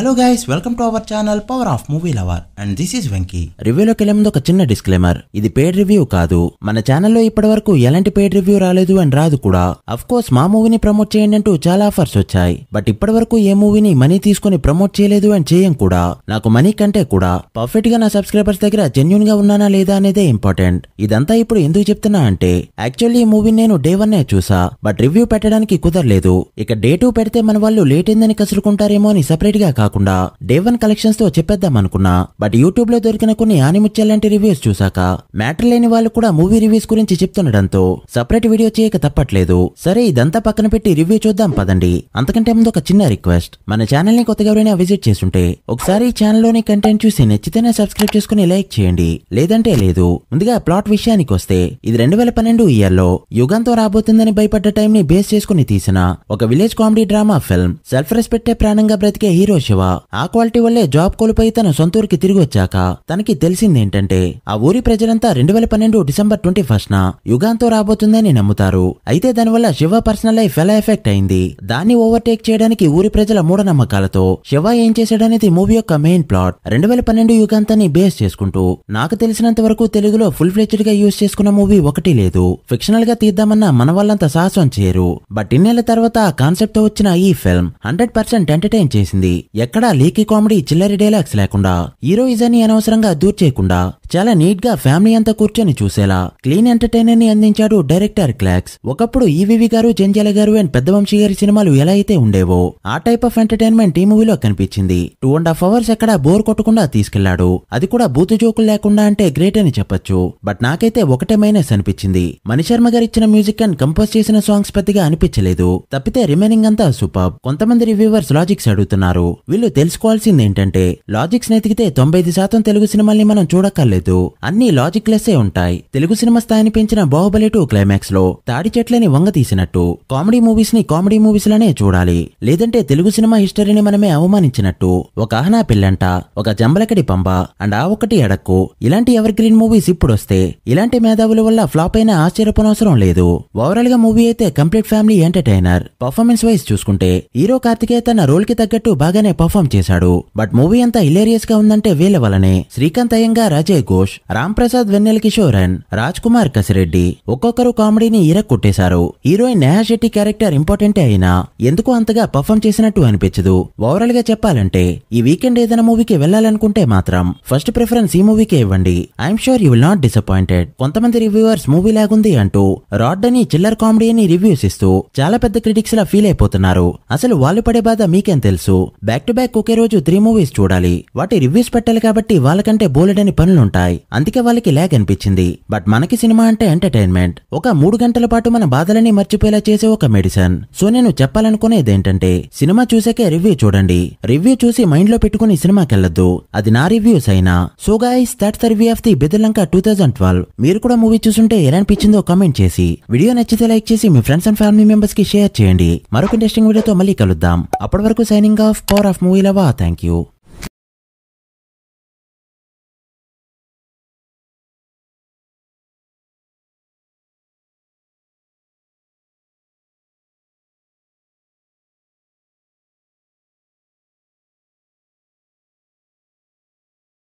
Hello guys welcome to our channel power of movie lover and this is Venky రివ్యూలోకి వెళ్ళే ముందు ఒక చిన్న డిస్క్లైమర్ ఇది పేడ్ రివ్యూ కాదు మన ఛానల్లో ఇప్పటి వరకు ఎలాంటి పేడ్ రివ్యూ రాలేదు అని రాదు కూడా అఫ్ కోర్స్ మా మూవీని ప్రమోట్ చేయండి అంటూ చాలా ఆఫర్స్ వచ్చాయి బట్ ఇప్పటి వరకు ఏ మూవీని మనీ తీసుకుని ప్రమోట్ చేయలేదు అండ్ చేయం కూడా నాకు మనీ కంటే కూడా పర్ఫెక్ట్ గా నా సబ్స్క్రైబర్స్ దగ్గర జెన్యున్ గా ఉన్నానా లేదా అనేదే ఇంపార్టెంట్ ఇదంతా ఇప్పుడు ఎందుకు చెప్తున్నా అంటే యాక్చువల్లీ ఈ మూవీ నేను డే వన్ చూసా బట్ రివ్యూ పెట్టడానికి కుదరలేదు ఇక డే టూ పెడితే మన వాళ్ళు లేట్ ఏందని కసురుకుంటారేమో అని సపరేట్ గా కాకుండా వన్ కలెక్షన్స్ తో చెప్పేద్దాం అనుకున్నా బట్ యూట్యూబ్ లో దొరికిన కొన్ని ఆనిముచ్చ లాంటి రివ్యూస్ చూసాక మ్యాటర్ లేని వాళ్ళు కూడా మూవీ రివ్యూస్ గురించి చెప్తుండడంతో సపరేట్ వీడియో చేయక తప్పట్లేదు సరే ఇదంతా పక్కన పెట్టి రివ్యూ చూద్దాం పదండి అంతకంటే ముందు ఒక చిన్న రిక్వెస్ట్ మన ఛానల్ ని కొత్తగా ఎవరైనా విజిట్ చేస్తుంటే ఒకసారి ఈ లోని కంటెంట్ చూసి నచ్చితేనే సబ్స్క్రైబ్ చేసుకుని లైక్ చేయండి లేదంటే లేదు ముందుగా ప్లాట్ విషయానికి వస్తే ఇది రెండు వేల పన్నెండు ఇయర్లో యుగంతో రాబోతుందని భయపడ్డ టైం ని బేస్ చేసుకుని తీసిన ఒక village comedy drama film self రెస్పెక్టే ప్రాణంగా బ్రతికే హీరో శివ దేవా ఆ క్వాలిటీ వల్లే జాబ్ కోల్పోయి తన ఊరికి తిరిగి వచ్చాక తనకి తెలిసిందేంటంటే ఆ ఊరి ప్రజలంతా రెండు వేల పన్నెండు డిసెంబర్ ట్వంటీ ఫస్ట్ న యుగాంతో రాబోతుందని నమ్ముతారు అయితే దానివల్ల శివ పర్సనల్ లైఫ్ ఎలా ఎఫెక్ట్ అయింది దాన్ని ఓవర్టేక్ చేయడానికి ఊరి ప్రజల మూఢనమ్మకాలతో శివ ఏం చేశాడనేది మూవీ యొక్క మెయిన్ ప్లాట్ రెండు వేల పన్నెండు యుగాంతాన్ని బేస్ చేసుకుంటూ నాకు తెలిసినంత వరకు తెలుగులో ఫుల్ ఫ్లెచ్డ్ గా యూజ్ చేసుకున్న మూవీ ఒకటి లేదు ఫిక్షనల్ గా తీద్దామన్న మన వాళ్ళంత సాహసం చేయరు బట్ ఇన్నేళ్ల తర్వాత కాన్సెప్ట్ తో వచ్చిన ఈ ఫిల్మ్ హండ్రెడ్ పర్సెంట్ ఎంటర్టైన్ చేసింది ఎక్కడా లీకీ కామెడీ చిల్లరి డైలాగ్స్ లేకుండా ని అనవసరంగా దూర్ చేయకుండా చాలా నీట్ గా ఫ్యామిలీ అంతా కూర్చొని చూసేలా క్లీన్ ఎంటర్టైనర్ ని అందించాడు డైరెక్టర్ క్లాక్స్ ఒకప్పుడు ఈవివి గారు జంజాల గారు అండ్ పెద్దవంశీ గారి సినిమాలు ఎలా అయితే ఉండేవో ఆ టైప్ ఆఫ్ ఎంటర్టైన్మెంట్ ఈ మూవీలో కనిపించింది టూ అండ్ హాఫ్ అవర్స్ ఎక్కడ బోర్ కొట్టకుండా తీసుకెళ్లాడు అది కూడా బూతు జోకులు లేకుండా అంటే గ్రేట్ అని చెప్పొచ్చు బట్ నాకైతే ఒకటే మైనస్ అనిపించింది మణిశర్మ గారు ఇచ్చిన మ్యూజిక్ అండ్ కంపోజ్ చేసిన సాంగ్స్ పెద్దగా అనిపించలేదు తప్పితే రిమైనింగ్ అంతా సూపర్ కొంతమంది రివ్యూవర్స్ లాజిక్స్ అడుగుతున్నారు వీళ్ళు తెలుసుకోవాల్సింది ఏంటంటే లాజిక్స్ నెతికితే తొంభై శాతం తెలుగు సినిమాల్ని మనం చూడక్కర్లేదు అన్ని లాజిక్ లెస్సే ఉంటాయి తెలుగు సినిమా స్థాయిని పెంచిన బాహుబలి టూ క్లైమాక్స్ లో తాడి చెట్లని వంగ తీసినట్టు కామెడీ మూవీస్ ని కామెడీ మూవీస్ లనే చూడాలి లేదంటే తెలుగు సినిమా హిస్టరీని మనమే అవమానించినట్టు ఒక ఆహనా పిల్లంట ఒక జంబలకడి పంబ అండ్ ఆ ఒకటి ఎడక్కు ఇలాంటి ఎవర్ గ్రీన్ మూవీస్ ఇప్పుడొస్తే ఇలాంటి మేధావుల వల్ల ఫ్లాప్ అయినా ఆశ్చర్యపోనవసరం లేదు ఓవరాల్ గా మూవీ అయితే complete family entertainer performance wise చూసుకుంటే హీరో కార్తికేయ తన రోల్ కి తగ్గట్టు బాగానే పర్ఫామ్ చేశాడు బట్ మూవీ అంతా హిలేరియస్ గా ఉందంటే వీళ్ళ వలనే శ్రీకాంత్ అయ్యంగా అజయ్ ఘోష్ రామ్ ప్రసాద్ వెన్నెల కిషోరన్ రాజ్ కుమార్ కసిరెడ్డి ఒక్కొక్కరు కామెడీని కొట్టేశారు హీరోయిన్ నేహా శెట్టి క్యారెక్టర్ ఇంపార్టెంటే అయినా ఎందుకు అంతగా పర్ఫామ్ చేసినట్టు అనిపించదు ఓవరాల్ గా చెప్పాలంటే ఈ వీకెండ్ ఏదైనా మూవీకి వెళ్లాలనుకుంటే మాత్రం ఫస్ట్ ప్రిఫరెన్స్ ఈ మూవీకే ఇవ్వండి I'm sure you will not disappointed కొంతమంది రివ్యూవర్స్ మూవీ లాగుంది అంటూ రాడ్ అని చిల్లర్ కామెడీ అని రివ్యూస్ ఇస్తూ చాలా పెద్ద క్రిటిక్స్ లా ఫీల్ అయిపోతున్నారు అసలు వాళ్ళు పడే బాధ మీకేం తెలుసు బ్యాక్ టు బ్యాక్ ఒకే రోజు త్రీ మూవీస్ చూడాలి వాటి రివ్యూస్ పెట్టాలి కాబట్టి వాళ్ళకంటే బోలెడని పనులుంటాయి అందుకే వాళ్ళకి ల్యాగ్ అనిపించింది బట్ మనకి సినిమా అంటే ఎంటర్టైన్మెంట్ ఒక మూడు గంటల పాటు మన బాధలని మర్చిపోయేలా చేసే ఒక మెడిసిన్ సో నేను చెప్పాలనుకునేది ఏంటంటే సినిమా చూసాకే రివ్యూ చూడండి రివ్యూ చూసి మైండ్ లో పెట్టుకుని సినిమాకెళ్లొద్దు అది నా రివ్యూస్ అయినా so guys that's the review of the Bedurulanka two thousand twelve మీరు కూడా మూవీ చూసుంటే ఎలా అనిపించిందో కామెంట్ చేసి వీడియో నచ్చితే లైక్ చేసి మీ ఫ్రెండ్స్ అండ్ ఫ్యామిలీ మెంబర్స్ కి షేర్ చేయండి మరొక ఇంట్రెస్టింగ్ వీడియోతో మళ్ళీ కలుద్దాం అప్పటి వరకు signing off power of Muy Lava, thank you.